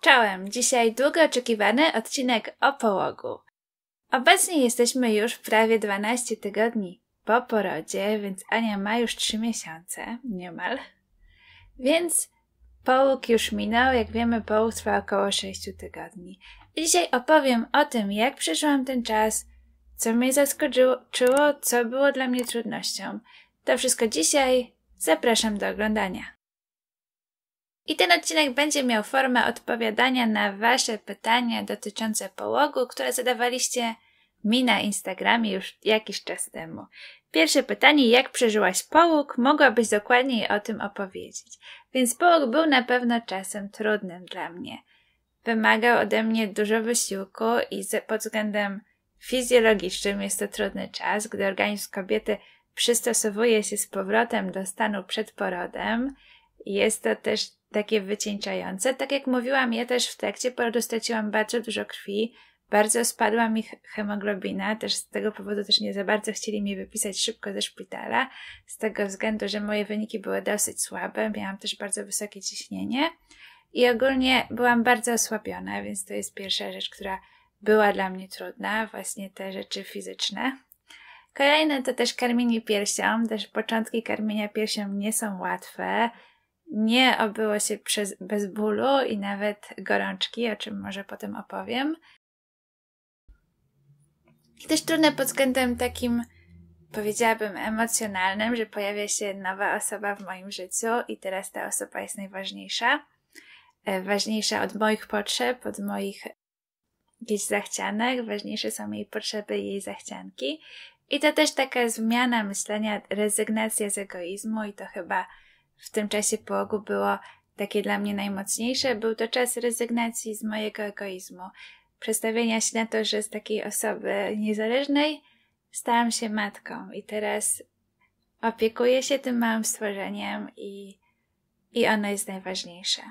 Czołem! Dzisiaj długo oczekiwany odcinek o połogu. Obecnie jesteśmy już prawie 12 tygodni po porodzie, więc Ania ma już 3 miesiące, niemal. Więc połóg już minął, jak wiemy połóg trwa około 6 tygodni. dzisiaj opowiem o tym, jak przeżyłam ten czas, co mnie zaskoczyło, co było dla mnie trudnością. To wszystko dzisiaj. Zapraszam do oglądania. I ten odcinek będzie miał formę odpowiadania na Wasze pytania dotyczące połogu, które zadawaliście mi na Instagramie już jakiś czas temu. Pierwsze pytanie, jak przeżyłaś połóg, mogłabyś dokładniej o tym opowiedzieć. Więc połóg był na pewno czasem trudnym dla mnie. Wymagał ode mnie dużo wysiłku i pod względem fizjologicznym jest to trudny czas, gdy organizm kobiety przystosowuje się z powrotem do stanu przed porodem. Jest to też takie wycieńczające. Tak jak mówiłam, ja też w trakcie porodu straciłam bardzo dużo krwi, bardzo spadła mi hemoglobina, też z tego powodu też nie za bardzo chcieli mnie wypisać szybko ze szpitala, z tego względu, że moje wyniki były dosyć słabe, miałam też bardzo wysokie ciśnienie i ogólnie byłam bardzo osłabiona, więc to jest pierwsza rzecz, która była dla mnie trudna, właśnie te rzeczy fizyczne. Kolejne to też karmienie piersią, też początki karmienia piersią nie są łatwe, nie obyło się przez, bez bólu i nawet gorączki, o czym może potem opowiem. I też trudne pod względem takim, powiedziałabym, emocjonalnym, że pojawia się nowa osoba w moim życiu i teraz ta osoba jest najważniejsza. E, ważniejsza od moich potrzeb, od moich jakichś zachcianek, ważniejsze są jej potrzeby i jej zachcianki. I to też taka zmiana myślenia, rezygnacja z egoizmu i to chyba w tym czasie połogu było takie dla mnie najmocniejsze, był to czas rezygnacji z mojego egoizmu. Przestawienia się na to, że z takiej osoby niezależnej stałam się matką i teraz opiekuję się tym małym stworzeniem i, i ono jest najważniejsze.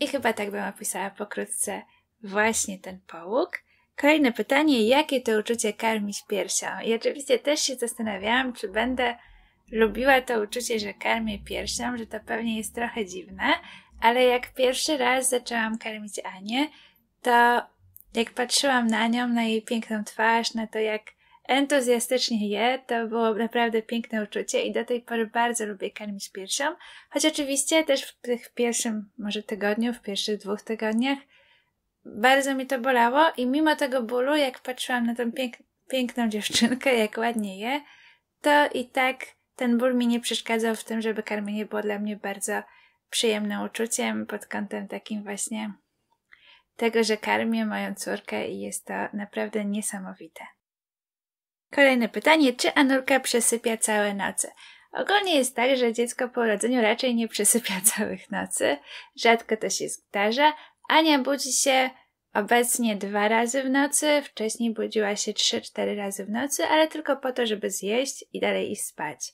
I chyba tak bym opisała pokrótce właśnie ten połóg. Kolejne pytanie, jakie to uczucie karmić piersią? I oczywiście też się zastanawiałam, czy będę Lubiła to uczucie, że karmię piersią, że to pewnie jest trochę dziwne, ale jak pierwszy raz zaczęłam karmić Anię, to jak patrzyłam na nią, na jej piękną twarz, na to jak entuzjastycznie je, to było naprawdę piękne uczucie i do tej pory bardzo lubię karmić piersią, choć oczywiście też w tych pierwszym może tygodniu, w pierwszych dwóch tygodniach bardzo mi to bolało i mimo tego bólu, jak patrzyłam na tą pięk- piękną dziewczynkę, jak ładnie je, to i tak ten ból mi nie przeszkadzał w tym, żeby karmienie było dla mnie bardzo przyjemnym uczuciem pod kątem takim właśnie tego, że karmię moją córkę i jest to naprawdę niesamowite. Kolejne pytanie, czy Anurka przesypia całe noce? Ogólnie jest tak, że dziecko po urodzeniu raczej nie przesypia całych nocy, rzadko to się zdarza. Ania budzi się Obecnie dwa razy w nocy, wcześniej budziła się 3-4 razy w nocy, ale tylko po to, żeby zjeść i dalej iść spać.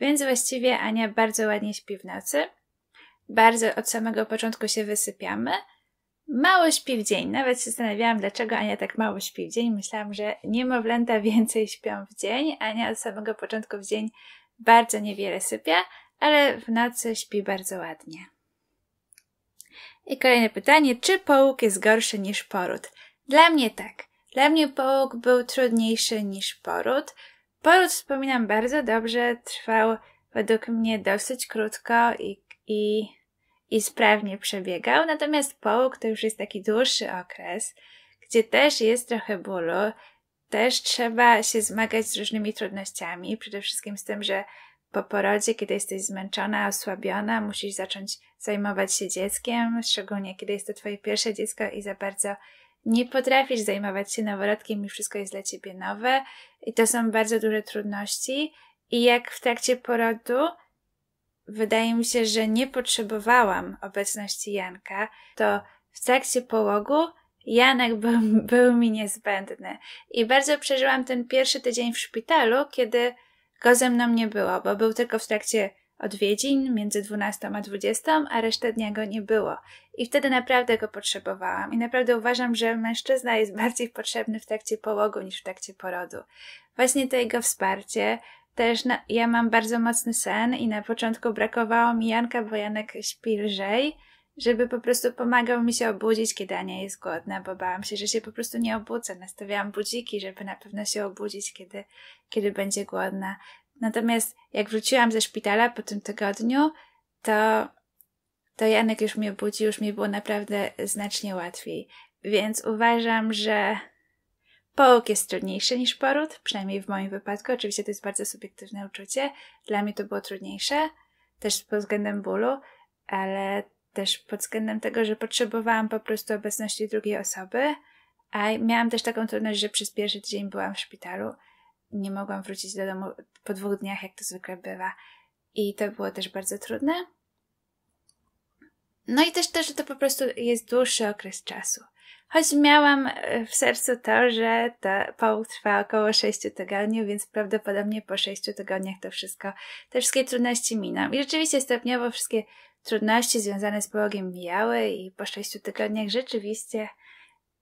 Więc właściwie Ania bardzo ładnie śpi w nocy. Bardzo od samego początku się wysypiamy. Mało śpi w dzień. Nawet się zastanawiałam, dlaczego Ania tak mało śpi w dzień. Myślałam, że niemowlęta więcej śpią w dzień. Ania od samego początku w dzień bardzo niewiele sypia, ale w nocy śpi bardzo ładnie. I kolejne pytanie, czy połóg jest gorszy niż poród? Dla mnie tak. Dla mnie połóg był trudniejszy niż poród. Poród wspominam bardzo dobrze, trwał według mnie dosyć krótko i, i, i sprawnie przebiegał. Natomiast połóg to już jest taki dłuższy okres, gdzie też jest trochę bólu, też trzeba się zmagać z różnymi trudnościami, przede wszystkim z tym, że po porodzie, kiedy jesteś zmęczona, osłabiona, musisz zacząć zajmować się dzieckiem, szczególnie kiedy jest to twoje pierwsze dziecko i za bardzo nie potrafisz zajmować się noworodkiem i wszystko jest dla ciebie nowe i to są bardzo duże trudności i jak w trakcie porodu wydaje mi się, że nie potrzebowałam obecności Janka, to w trakcie połogu Janek był, był mi niezbędny. I bardzo przeżyłam ten pierwszy tydzień w szpitalu, kiedy go ze mną nie było, bo był tylko w trakcie odwiedzin między 12 a 20, a resztę dnia go nie było. I wtedy naprawdę go potrzebowałam. I naprawdę uważam, że mężczyzna jest bardziej potrzebny w trakcie połogu niż w trakcie porodu. Właśnie to jego wsparcie. Też na, ja mam bardzo mocny sen i na początku brakowało mi Janka, bo Janek śpi lżej żeby po prostu pomagał mi się obudzić, kiedy Ania jest głodna, bo bałam się, że się po prostu nie obudzę. Nastawiałam budziki, żeby na pewno się obudzić, kiedy, kiedy będzie głodna. Natomiast jak wróciłam ze szpitala po tym tygodniu, to, to Janek już mnie budzi, już mi było naprawdę znacznie łatwiej. Więc uważam, że połóg jest trudniejszy niż poród, przynajmniej w moim wypadku. Oczywiście to jest bardzo subiektywne uczucie. Dla mnie to było trudniejsze, też pod względem bólu, ale też pod względem tego, że potrzebowałam po prostu obecności drugiej osoby, a miałam też taką trudność, że przez pierwszy dzień byłam w szpitalu. Nie mogłam wrócić do domu po dwóch dniach, jak to zwykle bywa. I to było też bardzo trudne. No i też to, że to po prostu jest dłuższy okres czasu. Choć miałam e, w sercu to, że to połóg trwa około 6 tygodni, więc prawdopodobnie po 6 tygodniach to wszystko, te wszystkie trudności miną. I rzeczywiście stopniowo wszystkie Trudności związane z połogiem mijały i po sześciu tygodniach rzeczywiście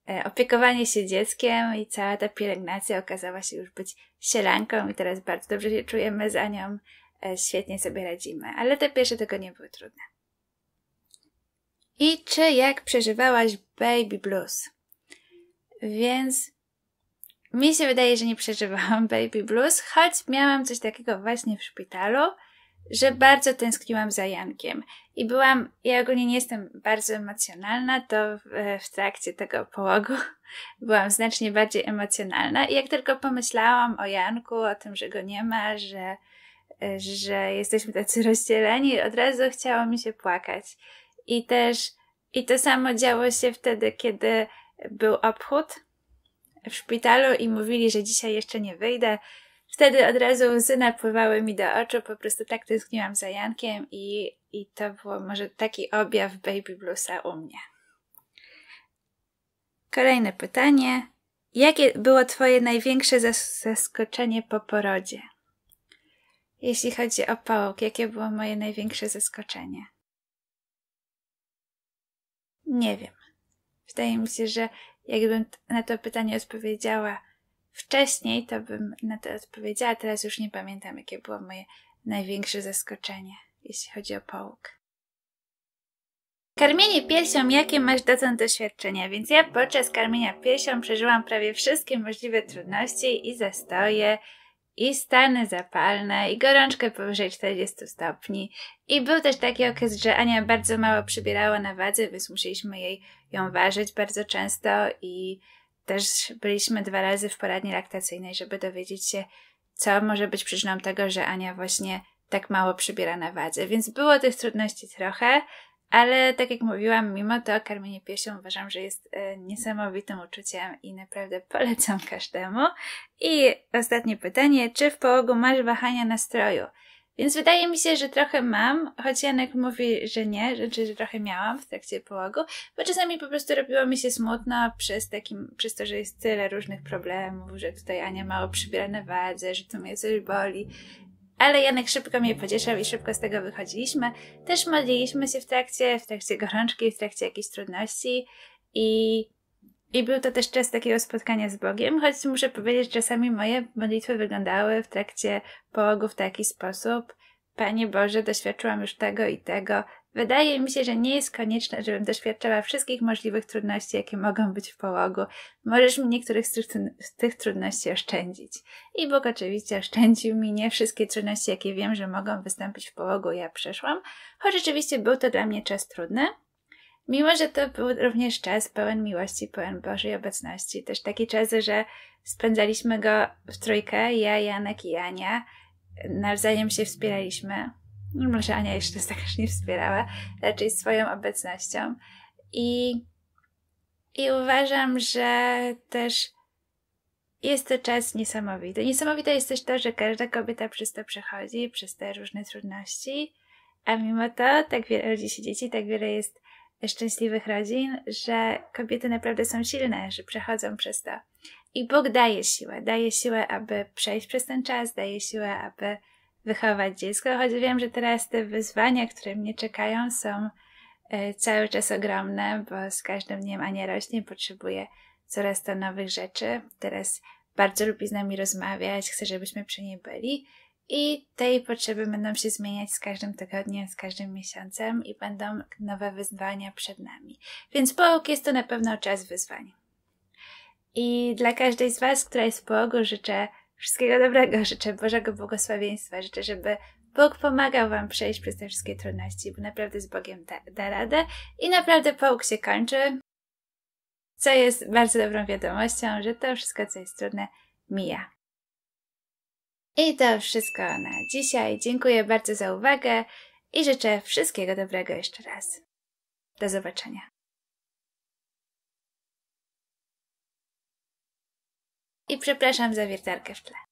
e, opiekowanie się dzieckiem i cała ta pielęgnacja okazała się już być sielanką i teraz bardzo dobrze się czujemy za nią, e, świetnie sobie radzimy, ale te pierwsze tygodnie były trudne. I czy jak przeżywałaś baby blues? Więc mi się wydaje, że nie przeżywałam baby blues, choć miałam coś takiego właśnie w szpitalu, że bardzo tęskniłam za Jankiem. I byłam, ja ogólnie nie jestem bardzo emocjonalna, to w, w trakcie tego połogu byłam znacznie bardziej emocjonalna. I jak tylko pomyślałam o Janku, o tym, że go nie ma, że, że jesteśmy tacy rozdzieleni, od razu chciało mi się płakać. I też, i to samo działo się wtedy, kiedy był obchód w szpitalu i mówili, że dzisiaj jeszcze nie wyjdę wtedy od razu łzy napływały mi do oczu, po prostu tak tęskniłam za Jankiem i, i to było może taki objaw baby bluesa u mnie. Kolejne pytanie. Jakie było Twoje największe zaskoczenie po porodzie? Jeśli chodzi o połóg, jakie było moje największe zaskoczenie? Nie wiem. Wydaje mi się, że jakbym na to pytanie odpowiedziała wcześniej, to bym na to odpowiedziała. Teraz już nie pamiętam, jakie było moje największe zaskoczenie, jeśli chodzi o połóg. Karmienie piersią, jakie masz dotąd doświadczenia? Więc ja podczas karmienia piersią przeżyłam prawie wszystkie możliwe trudności i zastoje, i stany zapalne, i gorączkę powyżej 40 stopni. I był też taki okres, że Ania bardzo mało przybierała na wadze, więc musieliśmy jej ją ważyć bardzo często i też byliśmy dwa razy w poradni laktacyjnej, żeby dowiedzieć się, co może być przyczyną tego, że Ania właśnie tak mało przybiera na wadze. Więc było tych trudności trochę, ale tak jak mówiłam, mimo to karmienie piersią uważam, że jest e, niesamowitym uczuciem i naprawdę polecam każdemu. I ostatnie pytanie, czy w połogu masz wahania nastroju? Więc wydaje mi się, że trochę mam, choć Janek mówi, że nie, że, że trochę miałam w trakcie połogu, bo czasami po prostu robiło mi się smutno przez, takim, przez to, że jest tyle różnych problemów, że tutaj Ania mało przybiera na wadze, że tu mnie coś boli. Ale Janek szybko mnie pocieszał i szybko z tego wychodziliśmy. Też modliliśmy się w trakcie, w trakcie gorączki, w trakcie jakichś trudności i i był to też czas takiego spotkania z Bogiem, choć muszę powiedzieć, że czasami moje modlitwy wyglądały w trakcie połogu w taki sposób. Panie Boże, doświadczyłam już tego i tego. Wydaje mi się, że nie jest konieczne, żebym doświadczała wszystkich możliwych trudności, jakie mogą być w połogu. Możesz mi niektórych z tych, z tych trudności oszczędzić. I Bóg oczywiście oszczędził mi nie wszystkie trudności, jakie wiem, że mogą wystąpić w połogu, ja przeszłam, choć rzeczywiście był to dla mnie czas trudny. Mimo, że to był również czas pełen miłości, pełen Bożej obecności. Też taki czas, że spędzaliśmy go w trójkę, ja, Janek i Ania. Nawzajem się wspieraliśmy. No, może Ania jeszcze tak nie wspierała, raczej swoją obecnością. I, I uważam, że też jest to czas niesamowity. Niesamowite jest też to, że każda kobieta przez to przechodzi, przez te różne trudności, a mimo to tak wiele rodzi się dzieci, tak wiele jest szczęśliwych rodzin, że kobiety naprawdę są silne, że przechodzą przez to. I Bóg daje siłę, daje siłę, aby przejść przez ten czas, daje siłę, aby wychować dziecko, choć wiem, że teraz te wyzwania, które mnie czekają, są e, cały czas ogromne, bo z każdym dniem Ania rośnie, potrzebuje coraz to nowych rzeczy. Teraz bardzo lubi z nami rozmawiać, chce, żebyśmy przy niej byli i tej potrzeby będą się zmieniać z każdym tygodniem, z każdym miesiącem i będą nowe wyzwania przed nami. Więc połóg jest to na pewno czas wyzwań. I dla każdej z Was, która jest w połogu, życzę wszystkiego dobrego, życzę Bożego błogosławieństwa, życzę, żeby Bóg pomagał Wam przejść przez te wszystkie trudności, bo naprawdę z Bogiem da, da radę i naprawdę połóg się kończy, co jest bardzo dobrą wiadomością, że to wszystko, co jest trudne, mija. I to wszystko na dzisiaj. Dziękuję bardzo za uwagę i życzę wszystkiego dobrego jeszcze raz. Do zobaczenia. I przepraszam za wiertarkę w tle.